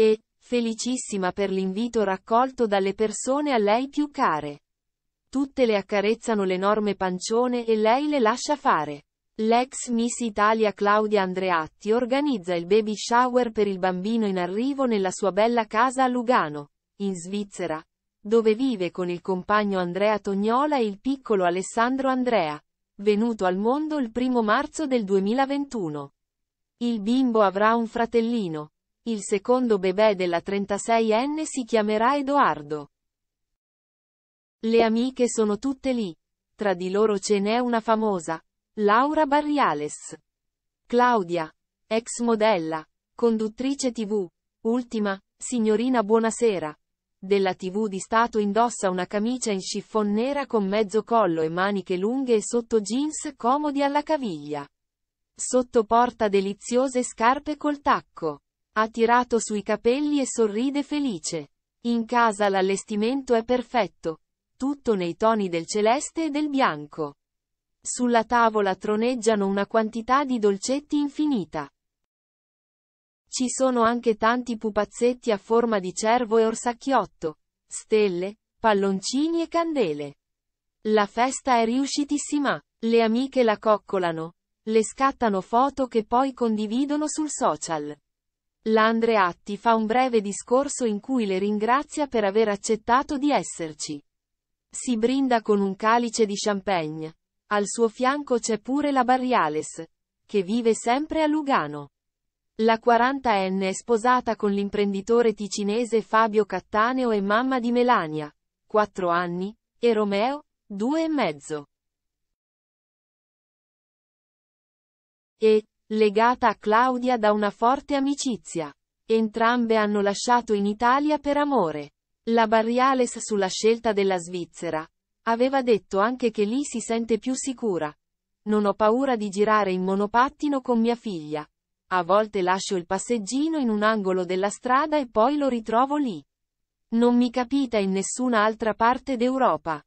e, felicissima per l'invito raccolto dalle persone a lei più care. Tutte le accarezzano l'enorme pancione e lei le lascia fare. L'ex Miss Italia Claudia Andreatti organizza il baby shower per il bambino in arrivo nella sua bella casa a Lugano, in Svizzera, dove vive con il compagno Andrea Tognola e il piccolo Alessandro Andrea, venuto al mondo il primo marzo del 2021. Il bimbo avrà un fratellino, il secondo bebè della 36enne si chiamerà Edoardo. Le amiche sono tutte lì. Tra di loro ce n'è una famosa. Laura Barriales. Claudia. Ex modella. Conduttrice tv. Ultima, signorina buonasera. Della tv di Stato indossa una camicia in chiffon nera con mezzo collo e maniche lunghe e sotto jeans comodi alla caviglia. Sotto porta deliziose scarpe col tacco. Ha tirato sui capelli e sorride felice. In casa l'allestimento è perfetto. Tutto nei toni del celeste e del bianco. Sulla tavola troneggiano una quantità di dolcetti infinita. Ci sono anche tanti pupazzetti a forma di cervo e orsacchiotto, stelle, palloncini e candele. La festa è riuscitissima. Le amiche la coccolano, le scattano foto che poi condividono sul social. La Andreatti fa un breve discorso in cui le ringrazia per aver accettato di esserci. Si brinda con un calice di champagne. Al suo fianco c'è pure la Barriales, che vive sempre a Lugano. La 40enne è sposata con l'imprenditore ticinese Fabio Cattaneo e mamma di Melania, 4 anni, e Romeo, 2 e mezzo. E, legata a Claudia da una forte amicizia. Entrambe hanno lasciato in Italia per amore. La Barriales sulla scelta della Svizzera. Aveva detto anche che lì si sente più sicura. Non ho paura di girare in monopattino con mia figlia. A volte lascio il passeggino in un angolo della strada e poi lo ritrovo lì. Non mi capita in nessuna altra parte d'Europa.